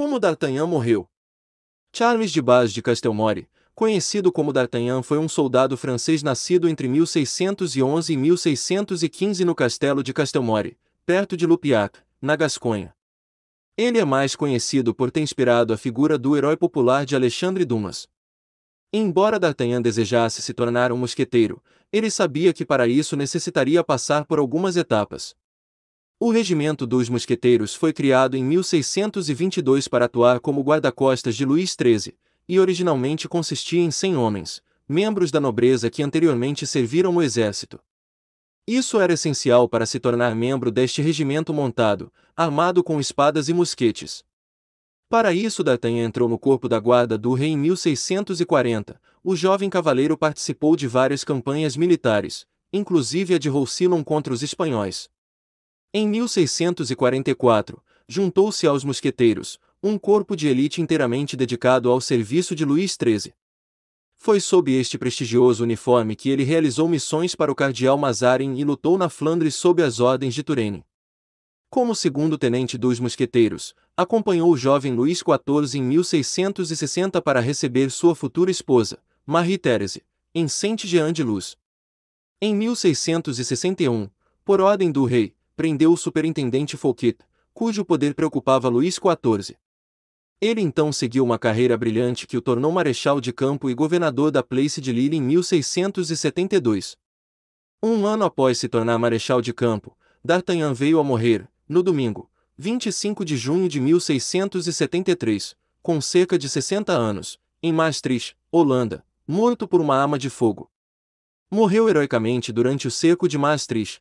Como D'Artagnan morreu? Charles de Bas de Castelmore, conhecido como D'Artagnan, foi um soldado francês nascido entre 1611 e 1615 no castelo de Castelmore, perto de Lupiac, na Gasconha. Ele é mais conhecido por ter inspirado a figura do herói popular de Alexandre Dumas. Embora D'Artagnan desejasse se tornar um mosqueteiro, ele sabia que para isso necessitaria passar por algumas etapas. O Regimento dos Mosqueteiros foi criado em 1622 para atuar como guarda-costas de Luís XIII, e originalmente consistia em 100 homens, membros da nobreza que anteriormente serviram no exército. Isso era essencial para se tornar membro deste regimento montado, armado com espadas e mosquetes. Para isso, D'Artagnan entrou no corpo da guarda do rei em 1640. O jovem cavaleiro participou de várias campanhas militares, inclusive a de Roussillon contra os espanhóis. Em 1644, juntou-se aos mosqueteiros, um corpo de elite inteiramente dedicado ao serviço de Luís XIII. Foi sob este prestigioso uniforme que ele realizou missões para o cardeal Mazarin e lutou na Flandres sob as ordens de Turenne. Como segundo-tenente dos mosqueteiros, acompanhou o jovem Luís XIV em 1660 para receber sua futura esposa, Marie-Thérèse, em Saint-Jean-de-Luz. Em 1661, por ordem do rei, prendeu o superintendente Fouquet, cujo poder preocupava Luís XIV. Ele então seguiu uma carreira brilhante que o tornou marechal de campo e governador da Place de Lille em 1672. Um ano após se tornar marechal de campo, D'Artagnan veio a morrer, no domingo, 25 de junho de 1673, com cerca de 60 anos, em Maastricht, Holanda, morto por uma arma de fogo. Morreu heroicamente durante o cerco de Maastricht,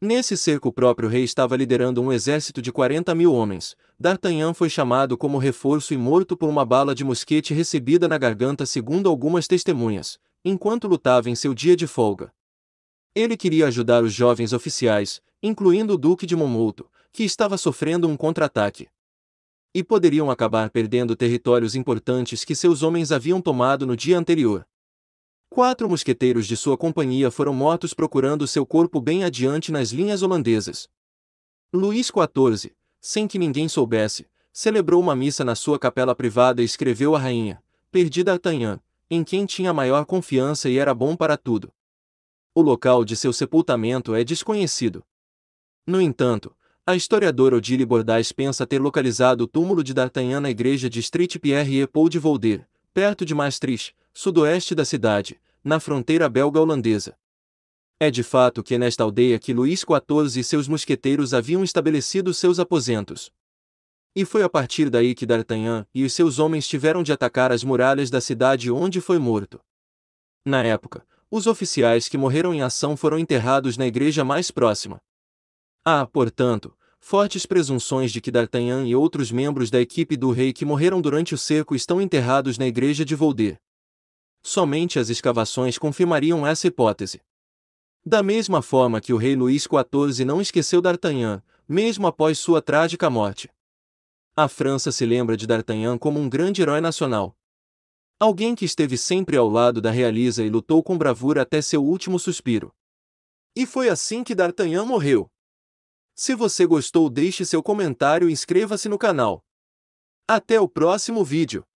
Nesse cerco o próprio rei estava liderando um exército de 40 mil homens. D'Artagnan foi chamado como reforço e morto por uma bala de mosquete recebida na garganta segundo algumas testemunhas, enquanto lutava em seu dia de folga. Ele queria ajudar os jovens oficiais, incluindo o duque de Momouto, que estava sofrendo um contra-ataque. E poderiam acabar perdendo territórios importantes que seus homens haviam tomado no dia anterior. Quatro mosqueteiros de sua companhia foram mortos procurando seu corpo bem adiante nas linhas holandesas. Luís XIV, sem que ninguém soubesse, celebrou uma missa na sua capela privada e escreveu à rainha, perdida d'Artagnan, em quem tinha maior confiança e era bom para tudo. O local de seu sepultamento é desconhecido. No entanto, a historiadora Odile Bordais pensa ter localizado o túmulo de D'Artagnan na igreja de Street Pierre e Paul de Volder, perto de Maastricht, sudoeste da cidade, na fronteira belga-holandesa. É de fato que nesta aldeia que Luís XIV e seus mosqueteiros haviam estabelecido seus aposentos. E foi a partir daí que D'Artagnan e os seus homens tiveram de atacar as muralhas da cidade onde foi morto. Na época, os oficiais que morreram em ação foram enterrados na igreja mais próxima. Há, portanto, fortes presunções de que D'Artagnan e outros membros da equipe do rei que morreram durante o cerco estão enterrados na igreja de Volder somente as escavações confirmariam essa hipótese. Da mesma forma que o rei Luís XIV não esqueceu D'Artagnan, mesmo após sua trágica morte. A França se lembra de D'Artagnan como um grande herói nacional. Alguém que esteve sempre ao lado da realiza e lutou com bravura até seu último suspiro. E foi assim que D'Artagnan morreu. Se você gostou, deixe seu comentário e inscreva-se no canal. Até o próximo vídeo!